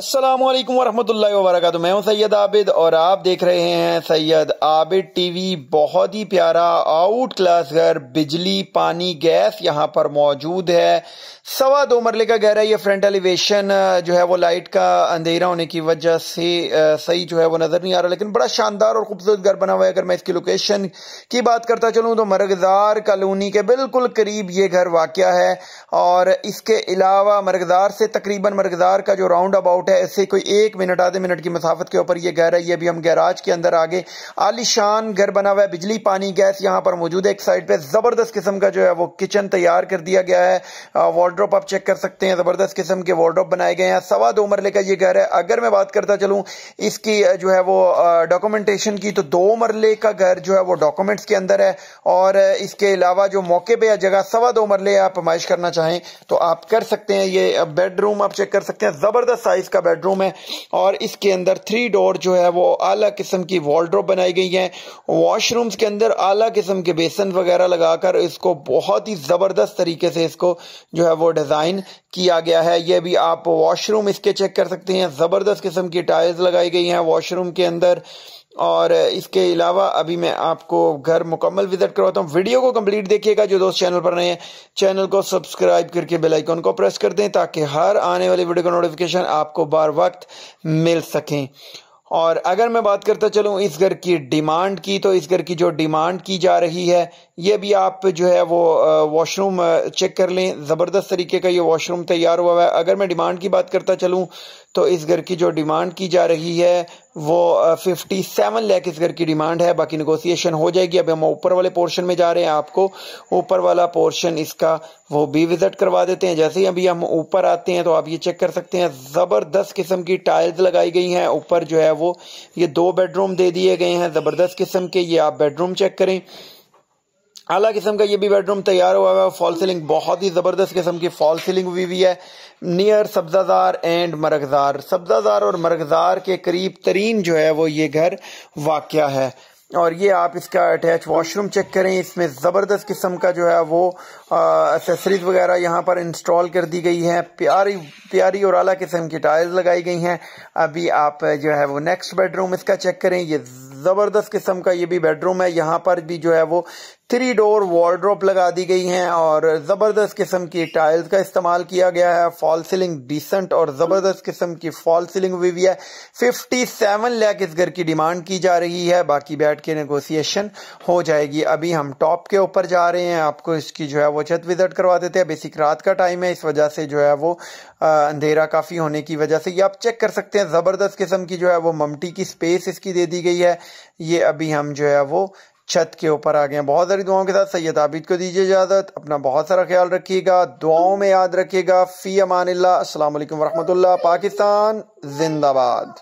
असलम वरहमल वरक मैं हूं सैयद आबिद और आप देख रहे हैं सैयद आबिद टीवी बहुत ही प्यारा आउट क्लास घर बिजली पानी गैस यहां पर मौजूद है सवा दो मरले का घर है ये फ्रंट एलिवेशन जो है वो लाइट का अंधेरा होने की वजह से सही जो है वो नज़र नहीं आ रहा लेकिन बड़ा शानदार और खूबसूरत घर बना हुआ है अगर मैं इसकी लोकेशन की बात करता चलूँ तो मरगजार कॉलोनी के बिल्कुल करीब ये घर वाक़ है और इसके अलावा मरगजार से तकरीबन मरगजार का जो राउंड अबाउट आउट है ऐसे कोई एक मिनट आधे मिनट की मसाफत के ऊपर ये घर है ये भी हम गैराज के अंदर आगे आलिशान घर बना हुआ है बिजली पानी गैस यहाँ पर मौजूद है एक साइड पर ज़बरदस्त किस्म का जो है वो किचन तैयार कर दिया गया है वॉलड्रॉप आप चेक कर सकते हैं ज़बरदस्त किस्म के वॉलड्रॉप बनाए गए हैं सवा दो मरले का ये घर है अगर मैं बात करता चलू इसकी जो है वो डॉक्यूमेंटेशन की तो दो मरले का घर जो है वो डॉक्यूमेंट्स के अंदर है और इसके अलावा जो मौके पर या जगह सवा दो मरले आप नुमाइश करना चाहें तो आप कर सकते हैं ये बेडरूम आप चेक कर सकते हैं ज़बरदस्त साइज़ का इसका बेडरूम है और इसके अंदर थ्री डोर जो है वो आला किस्म की वॉलड्रोप बनाई गई है वॉशरूम्स के अंदर आला किस्म के बेसन वगैरह लगाकर इसको बहुत ही ज़बरदस्त तरीके से इसको जो है वो डिज़ाइन किया गया है ये भी आप वॉशरूम इसके चेक कर सकते हैं ज़बरदस्त किस्म की टाइल्स लगाई गई हैं वॉशरूम के अंदर और इसके अलावा अभी मैं आपको घर मुकम्मल विजिट करवाता हूँ वीडियो को कंप्लीट देखिएगा जो दोस्त चैनल पर नए हैं चैनल को सब्सक्राइब करके बेल आइकन को प्रेस कर दें ताकि हर आने वाली वीडियो का नोटिफिकेशन आपको बार वक्त मिल सकें और अगर मैं बात करता चलूँ इस घर की डिमांड की तो इस घर की जो डिमांड की जा रही है ये भी आप जो है वो वॉशरूम चेक कर लें ज़बरदस्त तरीके का ये वॉशरूम तैयार हुआ है अगर मैं डिमांड की बात करता चलूँ तो इस घर की जो डिमांड की जा रही है वो फिफ्टी सेवन लैख इस घर की डिमांड है बाकी निगोसिएशन हो जाएगी अभी हम ऊपर वाले पोर्शन में जा रहे हैं आपको ऊपर वाला पोर्शन इसका वो भी विजिट करवा देते हैं जैसे ही अभी हम ऊपर आते हैं तो आप ये चेक कर सकते हैं ज़बरदस्त किस्म की टाइल्स लगाई गई हैं ऊपर जो है वो ये दो बेडरूम दे दिए गए हैं ज़बरदस्त किस्म के ये आप बेडरूम चेक करें आला किस्म का ये भी बेडरूम तैयार हुआ हुआ है फॉल सीलिंग बहुत ही ज़बरदस्त किस्म की फॉल सीलिंग हुई हुई है नियर सब्जादार एंड मरगजार सब्जादार और मरगजार के करीब तरीन जो है वो ये घर वाक़ है और ये आप इसका अटैच वॉशरूम चेक करें इसमें ज़बरदस्त किस्म का जो है वो एसेसरीज वगैरह यहाँ पर इंस्टॉल कर दी गई है प्यारी प्यारी और अला किस्म की टाइल्स लगाई गई हैं अभी आप जो है वो नेक्स्ट बेडरूम इसका चेक करें ये ज़बरदस्त किस्म का ये भी बेडरूम है यहाँ पर भी जो है वो थ्री डोर वॉर्ड्रॉप लगा दी गई हैं और जबरदस्त किस्म की टाइल्स का इस्तेमाल किया गया है फॉल सीलिंग डिसेंट और जबरदस्त किस्म की फॉल सीलिंग हुई हुई है सेवन लैक इस घर की डिमांड की जा रही है बाकी बैठ के नेगोसिएशन हो जाएगी अभी हम टॉप के ऊपर जा रहे हैं आपको इसकी जो है वो छत विजिट करवा देते हैं बेसिक रात का टाइम है इस वजह से जो है वो अंधेरा काफी होने की वजह से ये आप चेक कर सकते हैं जबरदस्त किस्म की जो है वो ममटी की स्पेस इसकी दे दी गई है ये अभी हम जो है वो छत के ऊपर आ गए हैं बहुत सारी दुआओं के साथ सैयद आबिद को दीजिए इजाज़त अपना बहुत सारा ख्याल रखिएगा दुआओं में याद रखिएगा फ़ी अमान अल्लाम वरहमल पाकिस्तान जिंदाबाद